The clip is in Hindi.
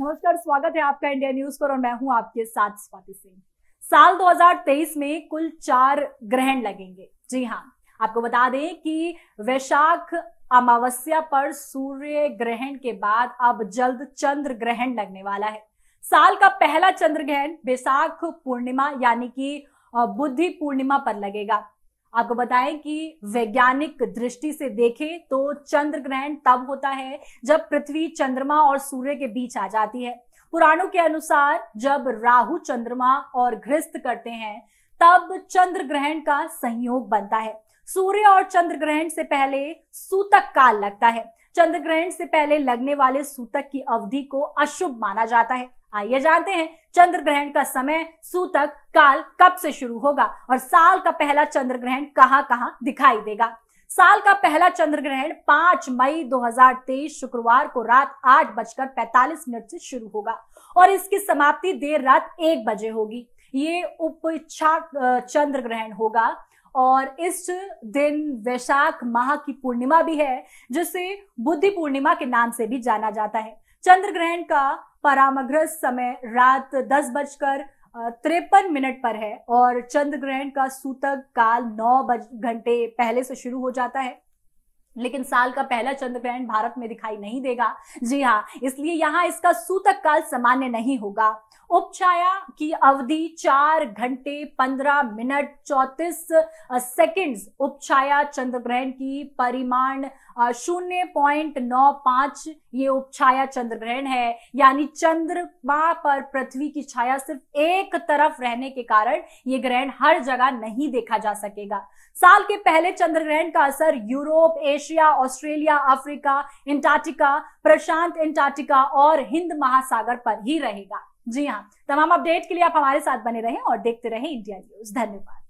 नमस्कार स्वागत है आपका इंडिया न्यूज पर और मैं हूं आपके साथ स्वाति सिंह साल 2023 में कुल चार ग्रहण लगेंगे जी हाँ आपको बता दें कि वैशाख अमावस्या पर सूर्य ग्रहण के बाद अब जल्द चंद्र ग्रहण लगने वाला है साल का पहला चंद्र ग्रहण बैसाख पूर्णिमा यानी कि बुद्धि पूर्णिमा पर लगेगा आपको बताएं कि वैज्ञानिक दृष्टि से देखें तो चंद्र ग्रहण तब होता है जब पृथ्वी चंद्रमा और सूर्य के बीच आ जाती है पुराणों के अनुसार जब राहु चंद्रमा और घृस्त करते हैं तब चंद्र ग्रहण का संयोग बनता है सूर्य और चंद्र ग्रहण से पहले सूतक काल लगता है चंद्र ग्रहण से पहले लगने वाले सूतक की अवधि को अशुभ माना जाता है आइए जानते हैं चंद्र ग्रहण का समय सूतक काल कब से शुरू होगा और साल का पहला चंद्र ग्रहण कहाँ कहाँ दिखाई देगा साल का पहला चंद्र ग्रहण 5 मई 2023 शुक्रवार को रात आठ बजकर पैतालीस मिनट से शुरू होगा और इसकी समाप्ति देर रात एक बजे होगी ये उपच्छा चंद्र ग्रहण होगा और इस दिन वैशाख माह की पूर्णिमा भी है जिसे बुद्धि पूर्णिमा के नाम से भी जाना जाता है चंद्र ग्रहण का परामग्रह समय रात दस बजकर त्रेपन मिनट पर है और चंद्र ग्रहण का सूतक काल नौ घंटे पहले से शुरू हो जाता है लेकिन साल का पहला चंद्र ग्रहण भारत में दिखाई नहीं देगा जी हाँ इसलिए यहाँ इसका सूतक काल सामान्य नहीं होगा उपछाया की अवधि चार घंटे पंद्रह मिनट चौतीस सेकेंड उपछाया चंद्रग्रहण की परिमाण शून्य पॉइंट नौ पांच ये उपछाया चंद्र ग्रहण है यानी चंद्रमा पर पृथ्वी की छाया सिर्फ एक तरफ रहने के कारण ये ग्रहण हर जगह नहीं देखा जा सकेगा साल के पहले चंद्रग्रहण का असर Europe Asia Australia Africa Antarctica प्रशांत एंटार्टिका और हिंद महासागर पर ही रहेगा जी हाँ तमाम अपडेट के लिए आप हमारे साथ बने रहें और देखते रहें इंडिया न्यूज धन्यवाद